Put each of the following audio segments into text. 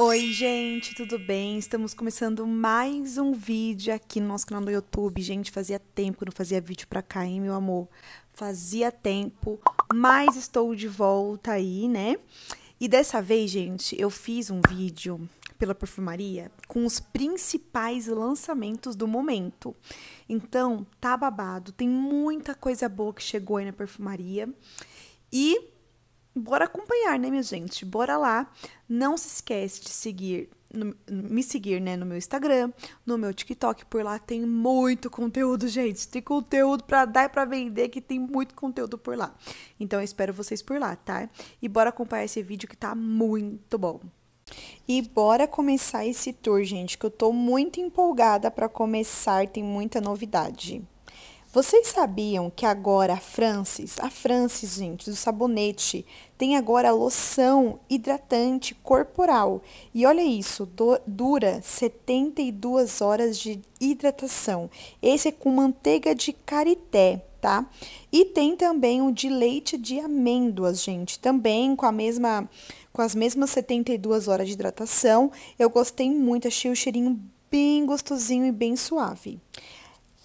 Oi, gente, tudo bem? Estamos começando mais um vídeo aqui no nosso canal do YouTube. Gente, fazia tempo que não fazia vídeo pra cá, hein, meu amor? Fazia tempo, mas estou de volta aí, né? E dessa vez, gente, eu fiz um vídeo pela perfumaria com os principais lançamentos do momento. Então, tá babado, tem muita coisa boa que chegou aí na perfumaria. E bora acompanhar, né, minha gente? Bora lá. Não se esquece de seguir, no, me seguir, né, no meu Instagram, no meu TikTok, por lá tem muito conteúdo, gente. Tem conteúdo para dar e para vender, que tem muito conteúdo por lá. Então eu espero vocês por lá, tá? E bora acompanhar esse vídeo que tá muito bom. E bora começar esse tour, gente, que eu tô muito empolgada para começar, tem muita novidade. Vocês sabiam que agora a Francis, a Francis, gente, do sabonete, tem agora loção hidratante corporal. E olha isso, do, dura 72 horas de hidratação. Esse é com manteiga de carité, tá? E tem também o de leite de amêndoas, gente, também com a mesma com as mesmas 72 horas de hidratação. Eu gostei muito, achei o cheirinho bem gostosinho e bem suave.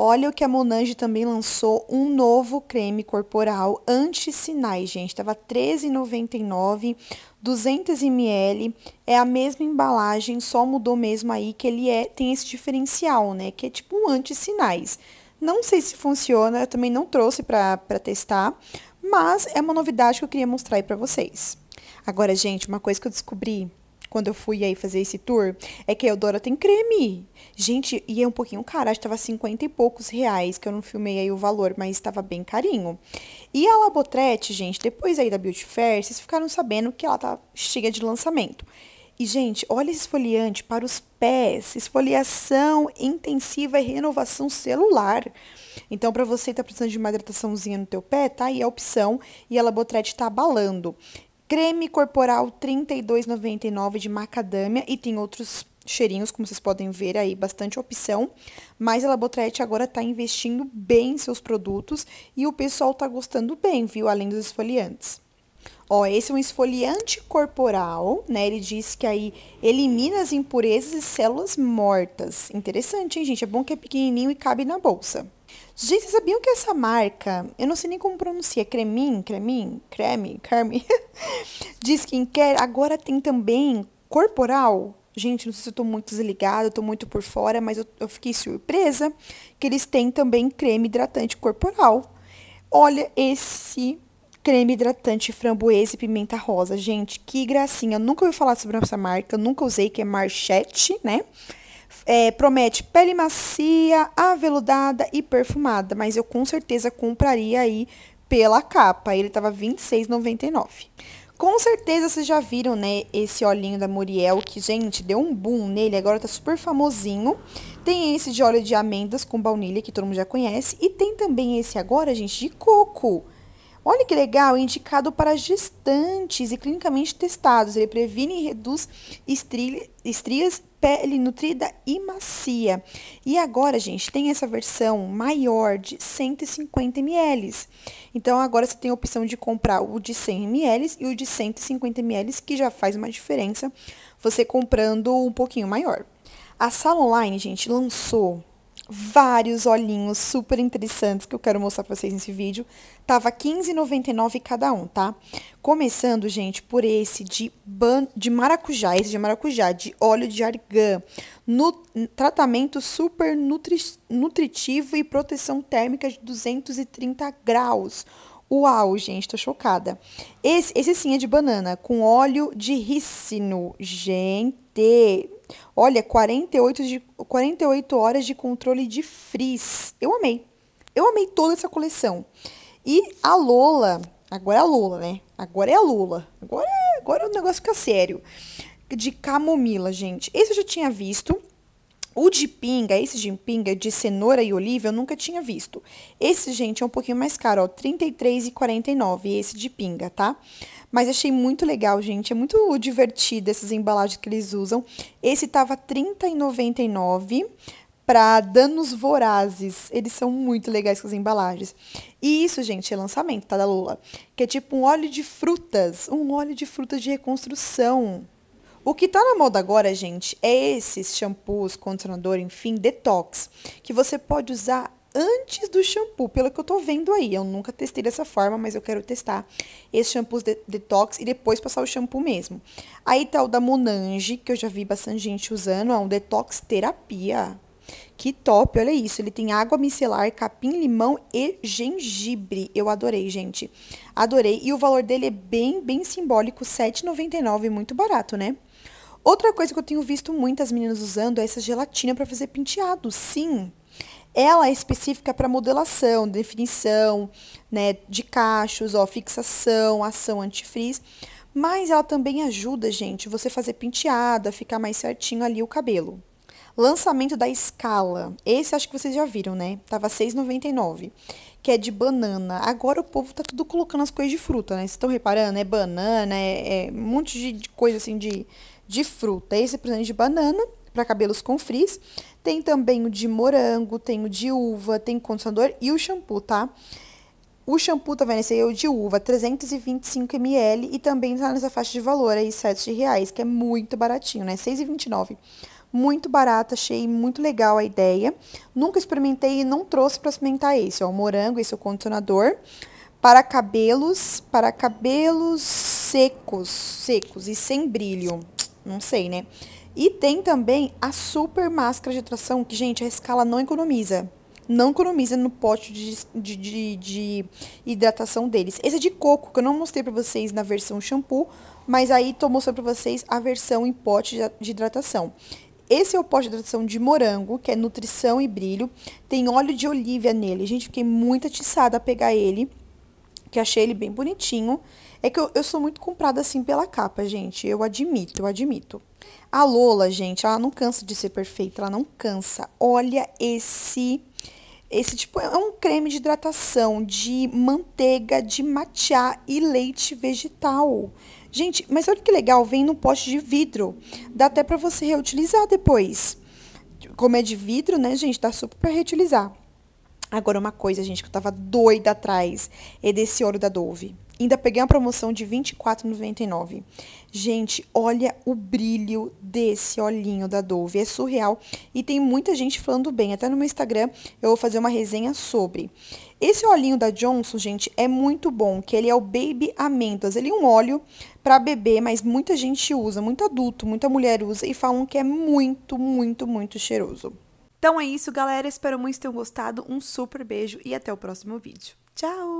Olha o que a Monange também lançou um novo creme corporal anti-sinais, gente. Tava R$13,99, 200ml, é a mesma embalagem, só mudou mesmo aí que ele é tem esse diferencial, né? Que é tipo um anti-sinais. Não sei se funciona, eu também não trouxe para testar, mas é uma novidade que eu queria mostrar aí para vocês. Agora, gente, uma coisa que eu descobri quando eu fui aí fazer esse tour, é que a Eudora tem creme. Gente, e é um pouquinho caro, acho que tava 50 e poucos reais, que eu não filmei aí o valor, mas estava bem carinho. E a Labotrete, gente, depois aí da Beauty Fair, vocês ficaram sabendo que ela tá cheia de lançamento. E, gente, olha esse esfoliante para os pés, esfoliação intensiva e renovação celular. Então, para você que tá precisando de uma hidrataçãozinha no teu pé, tá aí a opção e a Labotrete tá abalando. Creme corporal 32,99 de macadâmia e tem outros cheirinhos, como vocês podem ver aí, bastante opção. Mas a Labotrete agora tá investindo bem em seus produtos e o pessoal tá gostando bem, viu? Além dos esfoliantes. Ó, esse é um esfoliante corporal, né? Ele diz que aí elimina as impurezas e células mortas. Interessante, hein, gente? É bom que é pequenininho e cabe na bolsa. Gente, vocês sabiam que essa marca, eu não sei nem como pronuncia, cremin, cremin, creme, creme, de skincare, agora tem também corporal. Gente, não sei se eu tô muito desligada, eu tô muito por fora, mas eu, eu fiquei surpresa que eles têm também creme hidratante corporal. Olha esse creme hidratante framboesa e pimenta rosa. Gente, que gracinha. Eu nunca ouvi falar sobre essa marca, nunca usei, que é Marchette, né? é, promete pele macia, aveludada e perfumada, mas eu com certeza compraria aí pela capa. Ele tava R$ 26,99. Com certeza vocês já viram, né, esse olhinho da Muriel, que, gente, deu um boom nele, agora tá super famosinho. Tem esse de óleo de amêndoas com baunilha, que todo mundo já conhece, e tem também esse agora, gente, de coco. Olha que legal, indicado para gestantes e clinicamente testados. Ele previne e reduz estrias, pele nutrida e macia. E agora, gente, tem essa versão maior de 150 ml. Então, agora você tem a opção de comprar o de 100 ml e o de 150 ml, que já faz uma diferença você comprando um pouquinho maior. A sala online, gente, lançou vários olhinhos super interessantes que eu quero mostrar para vocês nesse vídeo. Tava 15,99 cada um, tá? Começando, gente, por esse de, ban... de maracujá, esse de maracujá, de óleo de argan, no... tratamento super nutri... nutritivo e proteção térmica de 230 graus. Uau, gente, tô chocada. Esse, esse sim é de banana, com óleo de ricino. Gente, Olha, 48, de, 48 horas de controle de frizz. Eu amei. Eu amei toda essa coleção. E a Lola, agora é a Lola, né? Agora é a Lola. Agora, é, agora o é negócio fica é sério. De camomila, gente. Esse eu já tinha visto. O de pinga, esse de pinga de cenoura e oliva, eu nunca tinha visto. Esse, gente, é um pouquinho mais caro, ó, 33,49, esse de pinga, tá? Mas achei muito legal, gente, é muito divertido essas embalagens que eles usam. Esse tava 30,99 para danos vorazes. Eles são muito legais com as embalagens. E isso, gente, é lançamento, tá, da Lula? Que é tipo um óleo de frutas, um óleo de frutas de reconstrução. O que tá na moda agora, gente, é esses shampoos, condicionador, enfim, detox, que você pode usar antes do shampoo, pelo que eu tô vendo aí. Eu nunca testei dessa forma, mas eu quero testar esses shampoos de detox e depois passar o shampoo mesmo. Aí tá o da Monange, que eu já vi bastante gente usando, é um detox terapia. Que top, olha isso. Ele tem água micelar, capim, limão e gengibre. Eu adorei, gente. Adorei. E o valor dele é bem, bem simbólico, R$7,99, muito barato, né? Outra coisa que eu tenho visto muitas meninas usando é essa gelatina para fazer penteado. Sim, ela é específica para modelação, definição, né, de cachos, ó, fixação, ação antifrizz, mas ela também ajuda, gente, você fazer penteada, ficar mais certinho ali o cabelo. Lançamento da escala. Esse acho que vocês já viram, né? Tava 6,99, que é de banana. Agora o povo tá tudo colocando as coisas de fruta, né? Vocês estão reparando? É banana, é, é um monte de, de coisa assim de, de fruta. Esse é presente de banana para cabelos com frizz. Tem também o de morango, tem o de uva, tem condicionador e o shampoo, tá? O shampoo, tá vendo? Esse aí é o de uva, 325ml e também tá nessa faixa de valor aí, R$ reais, que é muito baratinho, né? R$ 6,29 muito barata, achei muito legal a ideia. Nunca experimentei e não trouxe para experimentar esse, ó, o morango, esse é o condicionador. Para cabelos, para cabelos secos, secos e sem brilho, não sei, né? E tem também a super máscara de tração, que, gente, a escala não economiza. Não economiza no pote de, de, de, de hidratação deles. Esse é de coco, que eu não mostrei pra vocês na versão shampoo, mas aí tô mostrando pra vocês a versão em pote de hidratação. Esse é o pós de hidratação de morango, que é nutrição e brilho. Tem óleo de oliva nele. Gente, fiquei muito atiçada a pegar ele, que achei ele bem bonitinho. É que eu, eu sou muito comprada assim pela capa, gente. Eu admito, eu admito. A Lola, gente, ela não cansa de ser perfeita, ela não cansa. Olha esse esse tipo é um creme de hidratação de manteiga de matcha e leite vegetal. Gente, mas olha que legal, vem num pote de vidro. Dá até para você reutilizar depois. Como é de vidro, né, gente, dá super para reutilizar. Agora, uma coisa, gente, que eu tava doida atrás é desse óleo da Dove. Ainda peguei uma promoção de R$24,99. Gente, olha o brilho desse olhinho da Dove. É surreal e tem muita gente falando bem. Até no meu Instagram eu vou fazer uma resenha sobre. Esse olhinho da Johnson, gente, é muito bom, que ele é o Baby Amêndoas. Ele é um óleo para bebê, mas muita gente usa, muito adulto, muita mulher usa e falam que é muito, muito, muito cheiroso. Então é isso, galera. Espero muito que tenham gostado. Um super beijo e até o próximo vídeo. Tchau!